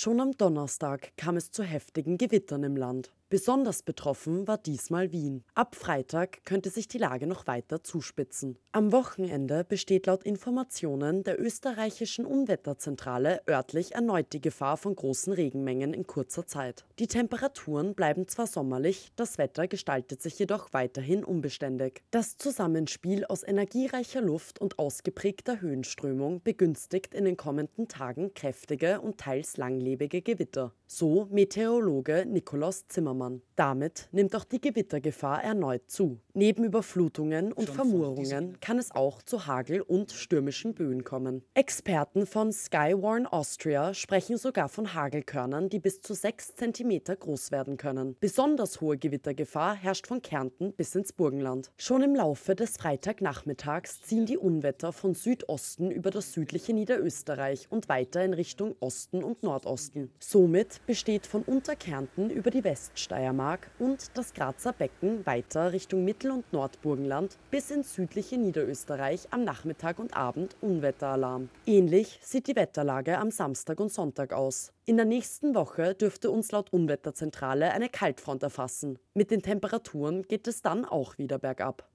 Schon am Donnerstag kam es zu heftigen Gewittern im Land. Besonders betroffen war diesmal Wien. Ab Freitag könnte sich die Lage noch weiter zuspitzen. Am Wochenende besteht laut Informationen der österreichischen Unwetterzentrale örtlich erneut die Gefahr von großen Regenmengen in kurzer Zeit. Die Temperaturen bleiben zwar sommerlich, das Wetter gestaltet sich jedoch weiterhin unbeständig. Das Zusammenspiel aus energiereicher Luft und ausgeprägter Höhenströmung begünstigt in den kommenden Tagen kräftige und teils langlebige Gewitter so Meteorologe Nikolaus Zimmermann. Damit nimmt auch die Gewittergefahr erneut zu. Neben Überflutungen und Schon Vermurrungen kann es auch zu Hagel und stürmischen Böen kommen. Experten von Skywarn Austria sprechen sogar von Hagelkörnern, die bis zu 6 cm groß werden können. Besonders hohe Gewittergefahr herrscht von Kärnten bis ins Burgenland. Schon im Laufe des Freitagnachmittags ziehen die Unwetter von Südosten über das südliche Niederösterreich und weiter in Richtung Osten und Nordosten. Somit besteht von Unterkärnten über die Weststeiermark und das Grazer Becken weiter Richtung Mittel- und Nordburgenland bis ins südliche Niederösterreich am Nachmittag und Abend Unwetteralarm. Ähnlich sieht die Wetterlage am Samstag und Sonntag aus. In der nächsten Woche dürfte uns laut Unwetterzentrale eine Kaltfront erfassen. Mit den Temperaturen geht es dann auch wieder bergab.